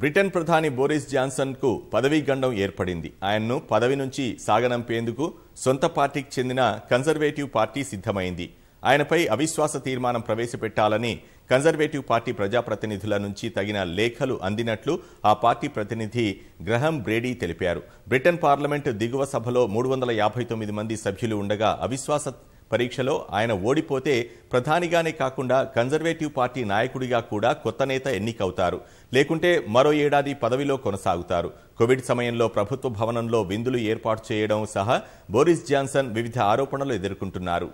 Britain ప్రధాని Boris జాన్సన్కు పదవీ గండం ఏర్పడింది ఆయన్ను పదవి నుంచి సాగనంపేందుకు సొంత పార్టీకి చెందిన కన్జర్వేటివ్ పార్టీ సిద్ధమైంది ఆయనపై అవిశ్వాస తీర్మానం ప్రవేశపెట్టాలని కన్జర్వేటివ్ పార్టీ ప్రజాప్రతినిధుల నుంచి తగిన లేఖలు అందినట్లు ఆ పార్టీ ప్రతినిధి గ్రహం బ్రేడీ తెలిపారు బ్రిటన్ పార్లమెంట్ దిగువ సభలో మూడు మంది సభ్యులు ఉండగా అవిశ్వాస పరీక్షలో ఆయన ఓడిపోతే ప్రధానిగానే కాకుండా కన్జర్వేటివ్ పార్టీ నాయకుడిగా కూడా కొత్త నేత ఎన్నికవుతారు లేకుంటే మరో ఏడాది పదవిలో కొనసాగుతారు కోవిడ్ సమయంలో ప్రభుత్వ భవనంలో విందులు ఏర్పాటు చేయడం సహా బోరిస్ జాన్సన్ వివిధ ఆరోపణలు ఎదుర్కొంటున్నారు